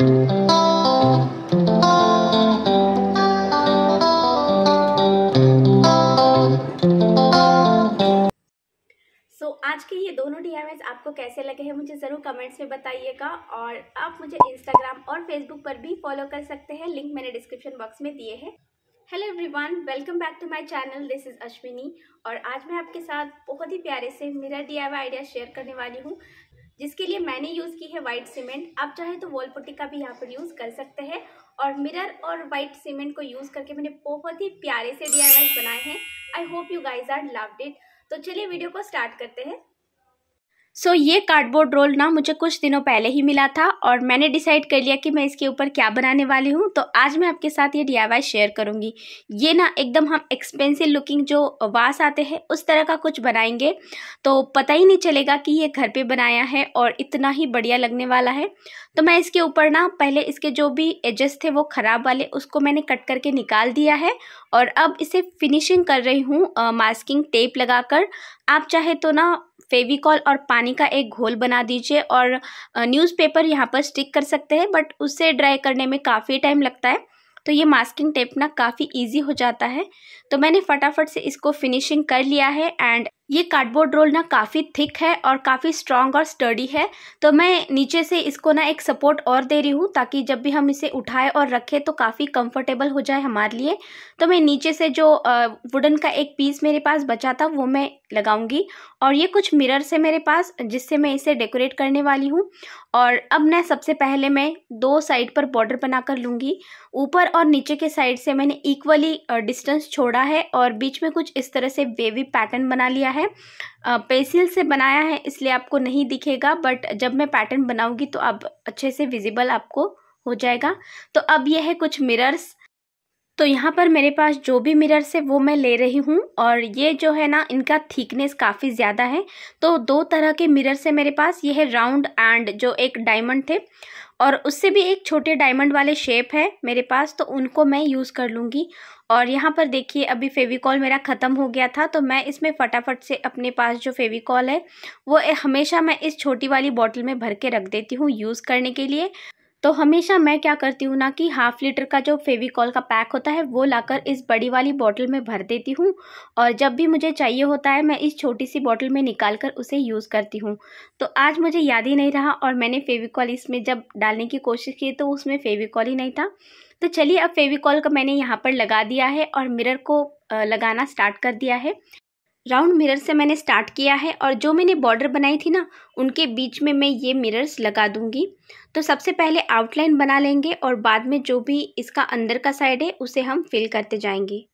आज के ये दोनों आपको कैसे लगे हैं मुझे ज़रूर कमेंट्स में बताइएगा और आप मुझे इंस्टाग्राम और फेसबुक पर भी फॉलो कर सकते हैं लिंक मैंने डिस्क्रिप्शन बॉक्स में दिए हैं hello everyone welcome back to my channel this is Ashwini और आज मैं आपके साथ बहुत ही प्यारे से मेरा डी आइडिया शेयर करने वाली हूँ जिसके लिए मैंने यूज़ की है वाइट सीमेंट आप चाहे तो वॉल पुट्टी का भी यहाँ पर यूज़ कर सकते हैं और मिरर और वाइट सीमेंट को यूज़ करके मैंने बहुत ही प्यारे से डी बनाए हैं I hope you guys are loved it तो चलिए वीडियो को स्टार्ट करते हैं सो so, ये कार्डबोर्ड रोल ना मुझे कुछ दिनों पहले ही मिला था और मैंने डिसाइड कर लिया कि मैं इसके ऊपर क्या बनाने वाली हूँ तो आज मैं आपके साथ ये डी शेयर करूँगी ये ना एकदम हम एक्सपेंसिव लुकिंग जो वास आते हैं उस तरह का कुछ बनाएंगे तो पता ही नहीं चलेगा कि ये घर पर बनाया है और इतना ही बढ़िया लगने वाला है तो मैं इसके ऊपर ना पहले इसके जो भी एजेस थे वो ख़राब वाले उसको मैंने कट करके निकाल दिया है और अब इसे फिनिशिंग कर रही हूँ मास्किंग टेप लगा आप चाहे तो ना फेविकॉल और पानी का एक घोल बना दीजिए और न्यूज़पेपर यहाँ पर स्टिक कर सकते हैं बट उससे ड्राई करने में काफ़ी टाइम लगता है तो ये मास्किंग टेप ना काफ़ी इजी हो जाता है तो मैंने फटाफट से इसको फिनिशिंग कर लिया है एंड ये कार्डबोर्ड रोल ना काफ़ी थिक है और काफ़ी स्ट्रॉन्ग और स्टडी है तो मैं नीचे से इसको ना एक सपोर्ट और दे रही हूँ ताकि जब भी हम इसे उठाएं और रखें तो काफ़ी कंफर्टेबल हो जाए हमारे लिए तो मैं नीचे से जो वुडन का एक पीस मेरे पास बचा था वो मैं लगाऊंगी और ये कुछ मिरर्स है मेरे पास जिससे मैं इसे डेकोरेट करने वाली हूँ और अब मैं सबसे पहले मैं दो साइड पर बॉर्डर बना कर लूँगी ऊपर और नीचे के साइड से मैंने इक्वली डिस्टेंस छोड़ा है और बीच में कुछ इस तरह से वेवी पैटर्न बना लिया है है पेंसिल से बनाया है इसलिए आपको नहीं दिखेगा बट जब मैं पैटर्न बनाऊंगी तो अब अच्छे से विजिबल आपको हो जाएगा तो अब यह है कुछ मिरर्स तो यहाँ पर मेरे पास जो भी मिरर्स है वो मैं ले रही हूँ और ये जो है ना इनका थिकनेस काफ़ी ज़्यादा है तो दो तरह के मिरर्स है मेरे पास ये है राउंड एंड जो एक डायमंड थे और उससे भी एक छोटे डायमंड वाले शेप है मेरे पास तो उनको मैं यूज़ कर लूँगी और यहाँ पर देखिए अभी फेविकॉल मेरा ख़त्म हो गया था तो मैं इसमें फटाफट से अपने पास जो फेविकॉल है वो हमेशा मैं इस छोटी वाली बॉटल में भर के रख देती हूँ यूज़ करने के लिए तो हमेशा मैं क्या करती हूँ ना कि हाफ़ लीटर का जो फेविकॉल का पैक होता है वो लाकर इस बड़ी वाली बॉटल में भर देती हूँ और जब भी मुझे चाहिए होता है मैं इस छोटी सी बॉटल में निकाल कर उसे यूज़ करती हूँ तो आज मुझे याद ही नहीं रहा और मैंने फेविकॉल इसमें जब डालने की कोशिश की तो उसमें फेविकॉल ही नहीं था तो चलिए अब फेविकॉल का मैंने यहाँ पर लगा दिया है और मिरर को लगाना स्टार्ट कर दिया है राउंड मिरर से मैंने स्टार्ट किया है और जो मैंने बॉर्डर बनाई थी ना उनके बीच में मैं ये मिरर्स लगा दूंगी तो सबसे पहले आउटलाइन बना लेंगे और बाद में जो भी इसका अंदर का साइड है उसे हम फिल करते जाएंगे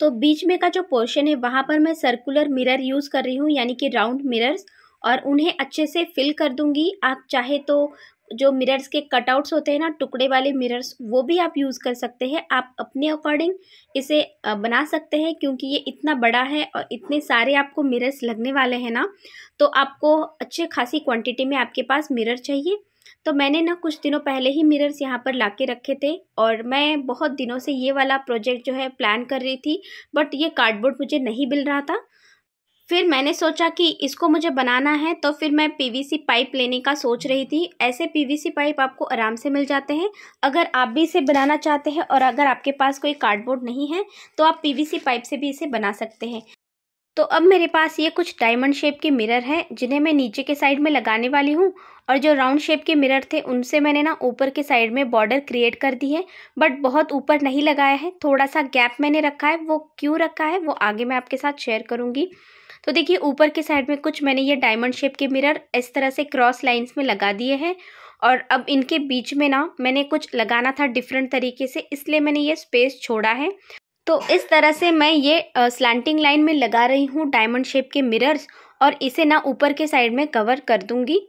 तो बीच में का जो पोर्शन है वहाँ पर मैं सर्कुलर मिरर यूज़ कर रही हूँ यानी कि राउंड मिरर्स और उन्हें अच्छे से फिल कर दूंगी आप चाहे तो जो मिरर्स के कटआउट्स होते हैं ना टुकड़े वाले मिरर्स वो भी आप यूज़ कर सकते हैं आप अपने अकॉर्डिंग इसे बना सकते हैं क्योंकि ये इतना बड़ा है और इतने सारे आपको मिरर्स लगने वाले हैं ना तो आपको अच्छे खासी क्वांटिटी में आपके पास मिरर चाहिए तो मैंने ना कुछ दिनों पहले ही मिरर्स यहाँ पर ला के रखे थे और मैं बहुत दिनों से ये वाला प्रोजेक्ट जो है प्लान कर रही थी बट ये कार्डबोर्ड मुझे नहीं मिल रहा था फिर मैंने सोचा कि इसको मुझे बनाना है तो फिर मैं पीवीसी पाइप लेने का सोच रही थी ऐसे पीवीसी पाइप आपको आराम से मिल जाते हैं अगर आप भी इसे बनाना चाहते हैं और अगर आपके पास कोई कार्डबोर्ड नहीं है तो आप पीवीसी पाइप से भी इसे बना सकते हैं तो अब मेरे पास ये कुछ डायमंड शेप के मिरर हैं जिन्हें मैं नीचे के साइड में लगाने वाली हूँ और जो राउंड शेप के मिरर थे उनसे मैंने ना ऊपर के साइड में बॉर्डर क्रिएट कर दी है बट बहुत ऊपर नहीं लगाया है थोड़ा सा गैप मैंने रखा है वो क्यों रखा है वो आगे मैं आपके साथ शेयर करूँगी तो देखिए ऊपर के साइड में कुछ मैंने ये डायमंड शेप के मिरर इस तरह से क्रॉस लाइंस में लगा दिए हैं और अब इनके बीच में ना मैंने कुछ लगाना था डिफरेंट तरीके से इसलिए मैंने ये स्पेस छोड़ा है तो इस तरह से मैं ये स्लैंटिंग लाइन में लगा रही हूँ डायमंड शेप के मिरर्स और इसे ना ऊपर के साइड में कवर कर दूंगी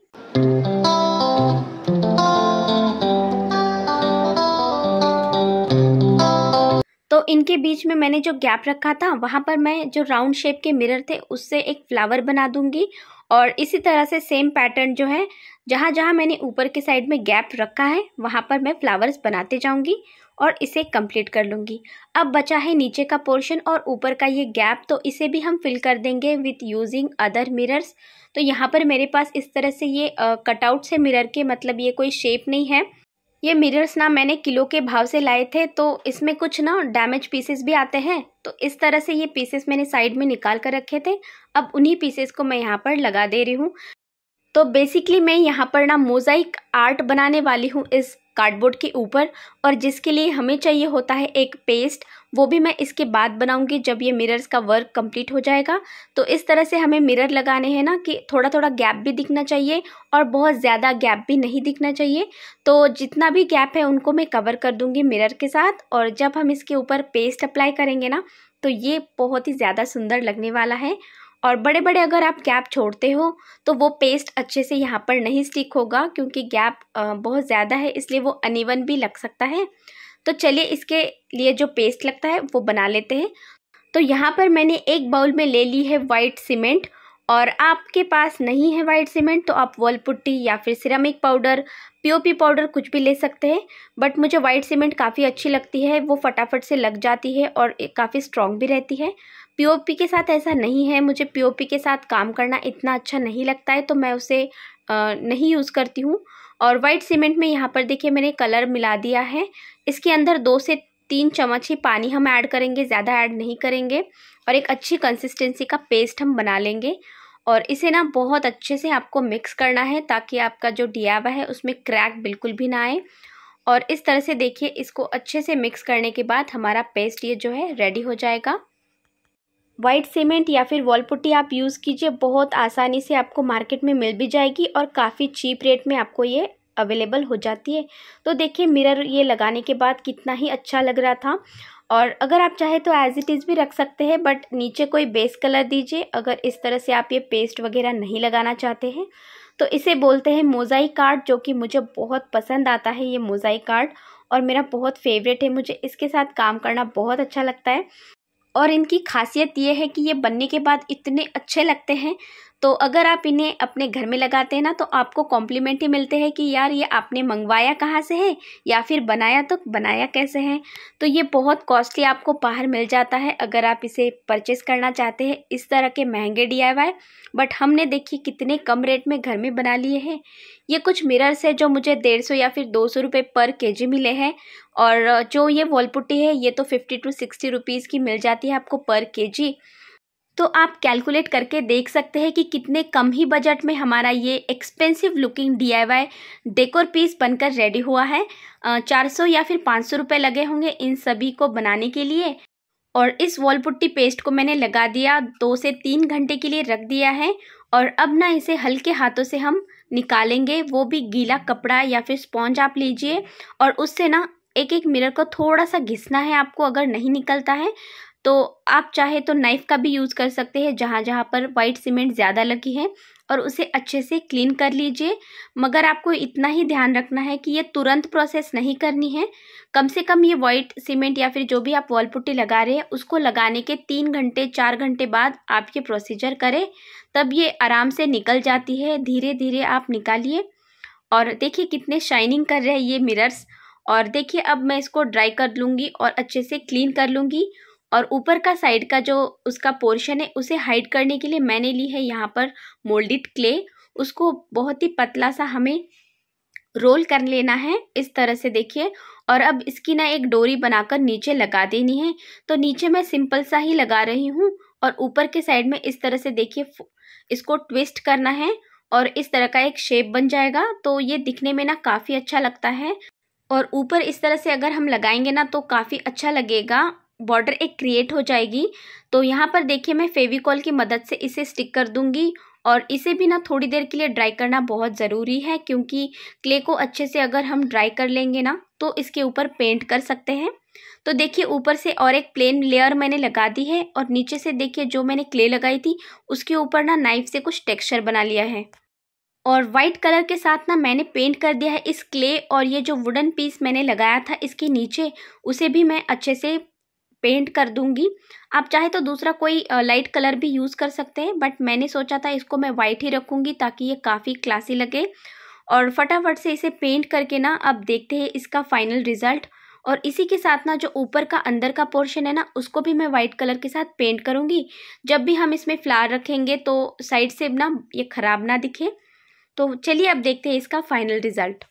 तो इनके बीच में मैंने जो गैप रखा था वहाँ पर मैं जो राउंड शेप के मिरर थे उससे एक फ्लावर बना दूंगी और इसी तरह से सेम पैटर्न जो है जहाँ जहाँ मैंने ऊपर के साइड में गैप रखा है वहाँ पर मैं फ्लावर्स बनाते जाऊँगी और इसे कंप्लीट कर लूँगी अब बचा है नीचे का पोर्शन और ऊपर का ये गैप तो इसे भी हम फिल कर देंगे विथ यूजिंग अदर मिरर्स तो यहाँ पर मेरे पास इस तरह से ये कटआउट से मिरर के मतलब ये कोई शेप नहीं है ये मिरर्स ना मैंने किलो के भाव से लाए थे तो इसमें कुछ ना डैमेज पीसेस भी आते हैं तो इस तरह से ये पीसेस मैंने साइड में निकाल कर रखे थे अब उन्हीं पीसेस को मैं यहाँ पर लगा दे रही हूँ तो बेसिकली मैं यहाँ पर ना मोज़ाइक आर्ट बनाने वाली हूँ इस कार्डबोर्ड के ऊपर और जिसके लिए हमें चाहिए होता है एक पेस्ट वो भी मैं इसके बाद बनाऊंगी जब ये मिरर्स का वर्क कंप्लीट हो जाएगा तो इस तरह से हमें मिरर लगाने हैं ना कि थोड़ा थोड़ा गैप भी दिखना चाहिए और बहुत ज़्यादा गैप भी नहीं दिखना चाहिए तो जितना भी गैप है उनको मैं कवर कर दूँगी मिरर के साथ और जब हम इसके ऊपर पेस्ट अप्लाई करेंगे ना तो ये बहुत ही ज़्यादा सुंदर लगने वाला है और बड़े बड़े अगर आप गैप छोड़ते हो तो वो पेस्ट अच्छे से यहाँ पर नहीं स्टिक होगा क्योंकि गैप बहुत ज़्यादा है इसलिए वो अनिवन भी लग सकता है तो चलिए इसके लिए जो पेस्ट लगता है वो बना लेते हैं तो यहाँ पर मैंने एक बाउल में ले ली है वाइट सीमेंट और आपके पास नहीं है वाइट सीमेंट तो आप वॉल पुट्टी या फिर सिरामिक पाउडर पीओपी पाउडर कुछ भी ले सकते हैं बट मुझे वाइट सीमेंट काफ़ी अच्छी लगती है वो फटाफट से लग जाती है और काफ़ी स्ट्रॉन्ग भी रहती है पीओपी के साथ ऐसा नहीं है मुझे पीओपी के साथ काम करना इतना अच्छा नहीं लगता है तो मैं उसे नहीं यूज़ करती हूँ और वाइट सीमेंट में यहाँ पर देखिए मैंने कलर मिला दिया है इसके अंदर दो से तीन चम्मच ही पानी हम ऐड करेंगे ज़्यादा ऐड नहीं करेंगे और एक अच्छी कंसिस्टेंसी का पेस्ट हम बना लेंगे और इसे ना बहुत अच्छे से आपको मिक्स करना है ताकि आपका जो डियावा है उसमें क्रैक बिल्कुल भी ना आए और इस तरह से देखिए इसको अच्छे से मिक्स करने के बाद हमारा पेस्ट ये जो है रेडी हो जाएगा वाइट सीमेंट या फिर वॉल पुट्टी आप यूज़ कीजिए बहुत आसानी से आपको मार्केट में मिल भी जाएगी और काफ़ी चीप रेट में आपको ये अवेलेबल हो जाती है तो देखिए मिरर ये लगाने के बाद कितना ही अच्छा लग रहा था और अगर आप चाहे तो एज़ इट इज़ भी रख सकते हैं बट नीचे कोई बेस कलर दीजिए अगर इस तरह से आप ये पेस्ट वगैरह नहीं लगाना चाहते हैं तो इसे बोलते हैं मोजाई कार्ड जो कि मुझे बहुत पसंद आता है ये मोजाई कार्ड और मेरा बहुत फेवरेट है मुझे इसके साथ काम करना बहुत अच्छा लगता है और इनकी खासियत ये है कि ये बनने के बाद इतने अच्छे लगते हैं तो अगर आप इन्हें अपने घर में लगाते हैं ना तो आपको कॉम्प्लीमेंट ही मिलते हैं कि यार ये आपने मंगवाया कहाँ से है या फिर बनाया तो बनाया कैसे है तो ये बहुत कॉस्टली आपको बाहर मिल जाता है अगर आप इसे परचेस करना चाहते हैं इस तरह के महंगे डी बट हमने देखिए कितने कम रेट में घर में बना लिए हैं ये कुछ मिरर्स है जो मुझे डेढ़ सौ या फिर दो सौ रुपये पर के जी मिले हैं और जो ये वॉलपुट्टी है ये तो फिफ्टी टू सिक्सटी रुपीज़ की मिल जाती है आपको पर के जी तो आप कैलकुलेट करके देख सकते हैं कि कितने कम ही बजट में हमारा ये expensive looking DIY decor piece बनकर रेडी हुआ है चार सौ या फिर पाँच सौ रुपये लगे होंगे इन सभी को बनाने के लिए और इस वॉल पुट्टी पेस्ट को मैंने लगा दिया दो से तीन घंटे के लिए रख दिया है और अब ना इसे हल्के हाथों से हम निकालेंगे वो भी गीला कपड़ा या फिर स्पॉन्ज आप लीजिए और उससे ना एक एक मिरर को थोड़ा सा घिसना है आपको अगर नहीं निकलता है तो आप चाहे तो नाइफ़ का भी यूज़ कर सकते हैं जहाँ जहाँ पर वाइट सीमेंट ज़्यादा लगी है और उसे अच्छे से क्लीन कर लीजिए मगर आपको इतना ही ध्यान रखना है कि ये तुरंत प्रोसेस नहीं करनी है कम से कम ये वाइट सीमेंट या फिर जो भी आप वॉल पुट्टी लगा रहे हैं उसको लगाने के तीन घंटे चार घंटे बाद आप ये प्रोसीजर करें तब ये आराम से निकल जाती है धीरे धीरे आप निकालिए और देखिए कितने शाइनिंग कर रहे हैं ये मिरर्स और देखिए अब मैं इसको ड्राई कर लूँगी और अच्छे से क्लीन कर लूँगी और ऊपर का साइड का जो उसका पोर्शन है उसे हाइड करने के लिए मैंने ली है यहाँ पर मोल्डिड क्ले उसको बहुत ही पतला सा हमें रोल कर लेना है इस तरह से देखिए और अब इसकी ना एक डोरी बनाकर नीचे लगा देनी है तो नीचे मैं सिंपल सा ही लगा रही हूँ और ऊपर के साइड में इस तरह से देखिए इसको ट्विस्ट करना है और इस तरह का एक शेप बन जाएगा तो ये दिखने में ना काफ़ी अच्छा लगता है और ऊपर इस तरह से अगर हम लगाएंगे ना तो काफ़ी अच्छा लगेगा बॉर्डर एक क्रिएट हो जाएगी तो यहाँ पर देखिए मैं फेविकॉल की मदद से इसे स्टिक कर दूँगी और इसे भी ना थोड़ी देर के लिए ड्राई करना बहुत ज़रूरी है क्योंकि क्ले को अच्छे से अगर हम ड्राई कर लेंगे ना तो इसके ऊपर पेंट कर सकते हैं तो देखिए ऊपर से और एक प्लेन लेयर मैंने लगा दी है और नीचे से देखिए जो मैंने क्ले लगाई थी उसके ऊपर ना नाइफ से कुछ टेक्सचर बना लिया है और वाइट कलर के साथ ना मैंने पेंट कर दिया है इस क्ले और ये जो वुडन पीस मैंने लगाया था इसके नीचे उसे भी मैं अच्छे से पेंट कर दूंगी आप चाहे तो दूसरा कोई लाइट कलर भी यूज़ कर सकते हैं बट मैंने सोचा था इसको मैं वाइट ही रखूँगी ताकि ये काफ़ी क्लासी लगे और फटाफट से इसे पेंट करके ना अब देखते हैं इसका फाइनल रिज़ल्ट और इसी के साथ ना जो ऊपर का अंदर का पोर्शन है ना उसको भी मैं वाइट कलर के साथ पेंट करूँगी जब भी हम इसमें फ्लावर रखेंगे तो साइड से ना ये ख़राब ना दिखे तो चलिए अब देखते हैं इसका फाइनल रिज़ल्ट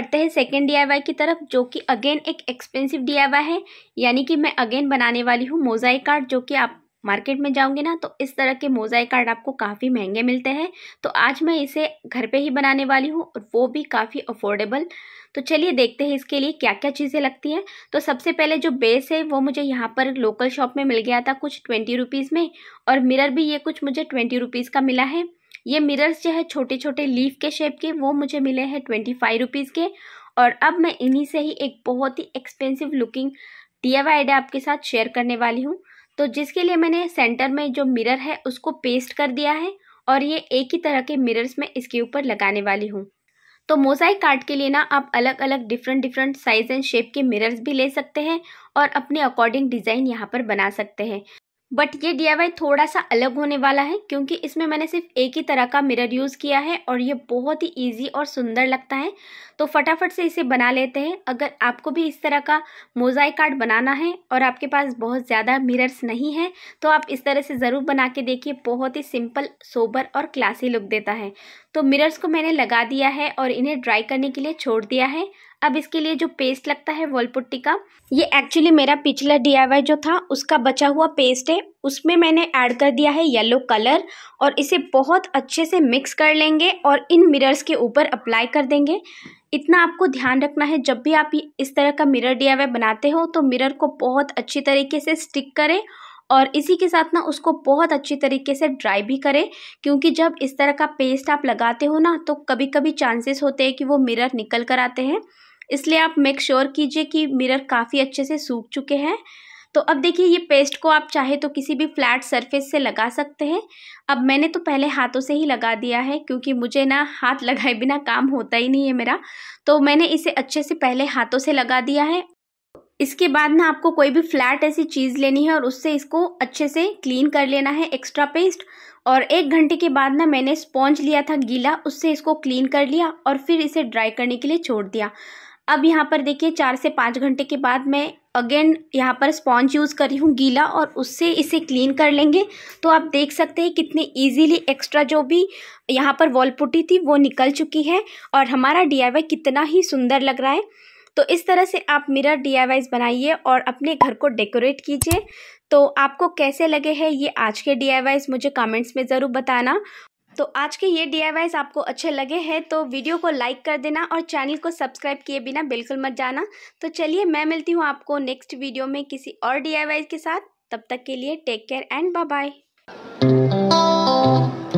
बढ़ते हैं सेकेंड डी की तरफ जो कि अगेन एक एक्सपेंसिव डी है यानी कि मैं अगेन बनाने वाली हूँ मोजाई कार्ड जो कि आप मार्केट में जाओगे ना तो इस तरह के मोजाई कार्ड आपको काफ़ी महंगे मिलते हैं तो आज मैं इसे घर पे ही बनाने वाली हूँ और वो भी काफ़ी अफोर्डेबल तो चलिए देखते हैं इसके लिए क्या क्या चीज़ें लगती हैं तो सबसे पहले जो बेस है वो मुझे यहाँ पर लोकल शॉप में मिल गया था कुछ ट्वेंटी रुपीज़ में और मिरर भी ये कुछ मुझे ट्वेंटी रुपीज़ का मिला है ये मिरर्स जो है छोटे छोटे लीफ के शेप के वो मुझे मिले हैं ट्वेंटी फाइव रुपीज़ के और अब मैं इन्हीं से ही एक बहुत ही एक्सपेंसिव लुकिंग डी आइडिया आपके साथ शेयर करने वाली हूँ तो जिसके लिए मैंने सेंटर में जो मिरर है उसको पेस्ट कर दिया है और ये एक ही तरह के मिरर्स में इसके ऊपर लगाने वाली हूँ तो मोजाइक कार्ड के लिए ना आप अलग अलग different different size and shape के मिरर्स भी ले सकते हैं और अपने अकॉर्डिंग डिज़ाइन यहाँ पर बना सकते हैं बट ये डी थोड़ा सा अलग होने वाला है क्योंकि इसमें मैंने सिर्फ एक ही तरह का मिरर यूज़ किया है और ये बहुत ही इजी और सुंदर लगता है तो फटाफट से इसे बना लेते हैं अगर आपको भी इस तरह का मोजाई कार्ड बनाना है और आपके पास बहुत ज़्यादा मिरर्स नहीं है तो आप इस तरह से ज़रूर बना के देखिए बहुत ही सिंपल सोबर और क्लासी लुक देता है तो मिरर्स को मैंने लगा दिया है और इन्हें ड्राई करने के लिए छोड़ दिया है अब इसके लिए जो पेस्ट लगता है पुट्टी का ये एक्चुअली मेरा पिछला डी जो था उसका बचा हुआ पेस्ट है उसमें मैंने ऐड कर दिया है येलो कलर और इसे बहुत अच्छे से मिक्स कर लेंगे और इन मिरर्स के ऊपर अप्लाई कर देंगे इतना आपको ध्यान रखना है जब भी आप इस तरह का मिरर डी बनाते हो तो मिरर को बहुत अच्छी तरीके से स्टिक करें और इसी के साथ ना उसको बहुत अच्छी तरीके से ड्राई भी करें क्योंकि जब इस तरह का पेस्ट आप लगाते हो ना तो कभी कभी चांसेस होते हैं कि वो मिरर निकल कर आते हैं इसलिए आप मेक श्योर कीजिए कि मिरर काफ़ी अच्छे से सूख चुके हैं तो अब देखिए ये पेस्ट को आप चाहे तो किसी भी फ्लैट सरफेस से लगा सकते हैं अब मैंने तो पहले हाथों से ही लगा दिया है क्योंकि मुझे ना हाथ लगाए बिना काम होता ही नहीं है मेरा तो मैंने इसे अच्छे से पहले हाथों से लगा दिया है इसके बाद ना आपको कोई भी फ्लैट ऐसी चीज़ लेनी है और उससे इसको अच्छे से क्लीन कर लेना है एक्स्ट्रा पेस्ट और एक घंटे के बाद ना मैंने स्पॉन्ज लिया था गीला उससे इसको क्लीन कर लिया और फिर इसे ड्राई करने के लिए छोड़ दिया अब यहाँ पर देखिए चार से पाँच घंटे के बाद मैं अगेन यहाँ पर स्पॉन्ज यूज़ कर रही हूँ गीला और उससे इसे क्लीन कर लेंगे तो आप देख सकते हैं कितने इजीली एक्स्ट्रा जो भी यहाँ पर वॉल पुटी थी वो निकल चुकी है और हमारा डी कितना ही सुंदर लग रहा है तो इस तरह से आप मिरर डी बनाइए और अपने घर को डेकोरेट कीजिए तो आपको कैसे लगे हैं ये आज के डी मुझे कमेंट्स में ज़रूर बताना तो आज के ये डी आपको अच्छे लगे हैं तो वीडियो को लाइक कर देना और चैनल को सब्सक्राइब किए बिना बिल्कुल मत जाना तो चलिए मैं मिलती हूँ आपको नेक्स्ट वीडियो में किसी और डी के साथ तब तक के लिए take care and bye bye